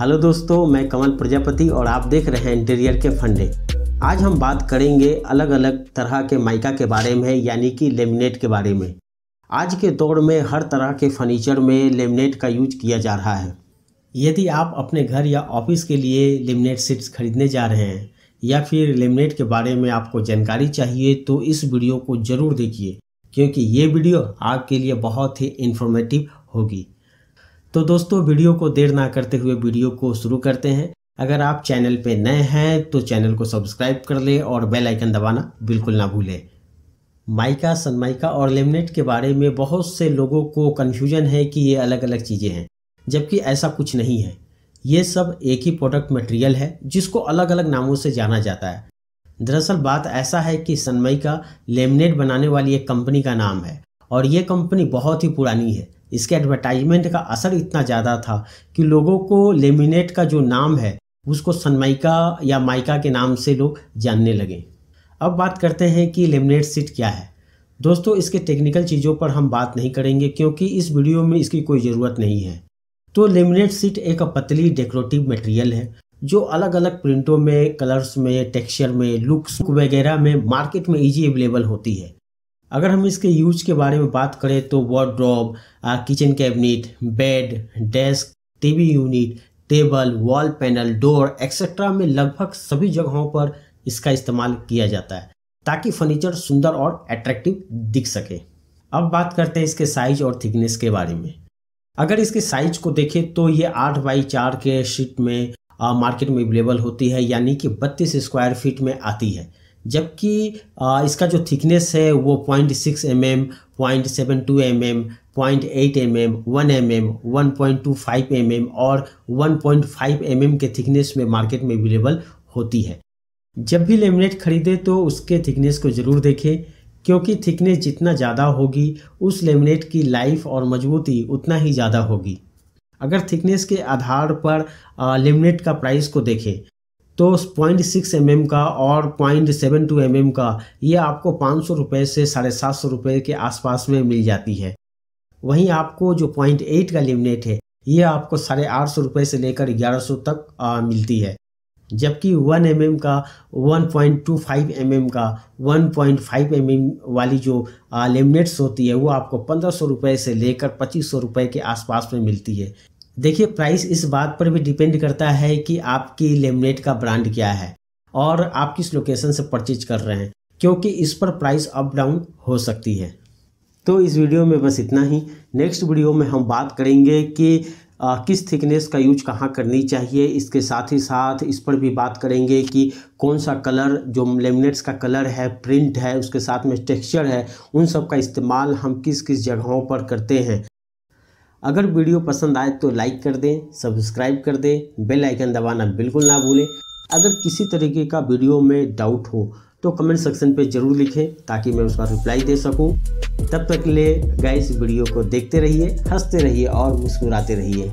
Hello दोस्तों मैं कमल प्रजापति और आप देख रहे हैं इंटीरियर के फंडे आज हम बात करेंगे अलग अलग तरह के माइका के बारे में यानी कि लेमिनेट के बारे में आज के दौर में हर तरह के फर्नीचर में लेमिनेट का यूज किया जा रहा है यदि आप अपने घर या ऑफिस के लिए लेमिनेट सीट्स खरीदने जा रहे हैं या फिर लेमिनेट के बारे में आपको जानकारी चाहिए तो इस वीडियो को ज़रूर देखिए क्योंकि ये वीडियो आपके लिए बहुत ही इन्फॉर्मेटिव होगी तो दोस्तों वीडियो को देर ना करते हुए वीडियो को शुरू करते हैं अगर आप चैनल पे नए हैं तो चैनल को सब्सक्राइब कर लें और बेल आइकन दबाना बिल्कुल ना भूलें माइका सनमाइका और लेमिनेट के बारे में बहुत से लोगों को कन्फ्यूजन है कि ये अलग अलग चीज़ें हैं जबकि ऐसा कुछ नहीं है ये सब एक ही प्रोडक्ट मटेरियल है जिसको अलग अलग नामों से जाना जाता है दरअसल बात ऐसा है कि सनमाइका लेमिनेट बनाने वाली एक कंपनी का नाम है और ये कंपनी बहुत ही पुरानी है इसके एडवर्टाइजमेंट का असर इतना ज़्यादा था कि लोगों को लेमिनेट का जो नाम है उसको सनमाइका या माइका के नाम से लोग जानने लगे अब बात करते हैं कि लेमिनेट सीट क्या है दोस्तों इसके टेक्निकल चीज़ों पर हम बात नहीं करेंगे क्योंकि इस वीडियो में इसकी कोई ज़रूरत नहीं है तो लेमिनेट सीट एक पतली डेकोरेटिव मटेरियल है जो अलग अलग प्रिंटों में कलर्स में टेक्सचर में लुक्स वगैरह में मार्केट में इजी अवेलेबल होती है अगर हम इसके यूज के बारे में बात करें तो wardrobe kitchen cabinet bed desk TV unit table wall panel door etcetera में लगभग सभी जगहों पर इसका इस्तेमाल किया जाता है ताकि फर्नीचर सुंदर और अट्रैक्टिव दिख सके अब बात करते हैं इसके साइज और थिकनेस के बारे में अगर इसके साइज को देखें तो ये आठ बाई चार के शीट में आ, मार्केट में अवेलेबल होती है यानी कि बत्तीस स्क्वायर फीट में आती है जबकि इसका जो थिकनेस है वो point six M M point seven two M M point eight M M one M M one point two five M M और one point five M M के थिकनेस में मार्केट में अवेलेबल होती है जब भी लेमिनेट खरीदें तो उसके थिकनेस को ज़रूर देखें क्योंकि थिकनेस जितना ज़्यादा होगी उस लेमिनेट की लाइफ और मजबूती उतना ही ज़्यादा होगी अगर थिकनेस के आधार पर लेमिनेट का प्राइस को देखें तो पॉइंट सिक्स एम mm का और पॉइंट सेवन टू एम का ये आपको पाँच सौ रुपये से साढ़े सात सौ रुपये के आसपास में मिल जाती है वहीं आपको जो पॉइंट एट का लिमिनेट है ये आपको साढ़े आठ सौ रुपये से लेकर ग्यारह सौ तक आ, मिलती है जबकि वन एम mm का one point two five M M का one point five M M वाली जो लेमिनेट्स होती है वो आपको पंद्रह सौ रुपये से लेकर पच्चीस सौ रुपये के आसपास में मिलती है देखिए प्राइस इस बात पर भी डिपेंड करता है कि आपकी लेमिनेट का ब्रांड क्या है और आप किस लोकेशन से परचेज कर रहे हैं क्योंकि इस पर प्राइस अप डाउन हो सकती है तो इस वीडियो में बस इतना ही नेक्स्ट वीडियो में हम बात करेंगे कि आ, किस थिकनेस का यूज कहाँ करनी चाहिए इसके साथ ही साथ इस पर भी बात करेंगे कि कौन सा कलर जो लेमिनेट्स का कलर है प्रिंट है उसके साथ में टेक्सचर है उन सब का इस्तेमाल हम किस किस जगहों पर करते हैं अगर वीडियो पसंद आए तो लाइक कर दें सब्सक्राइब कर दें बेल आइकन दबाना बिल्कुल ना भूलें अगर किसी तरीके का वीडियो में डाउट हो तो कमेंट सेक्शन पे ज़रूर लिखें ताकि मैं उसका रिप्लाई दे सकूं। तब तक के लिए गाइस वीडियो को देखते रहिए हंसते रहिए और मुस्कुराते रहिए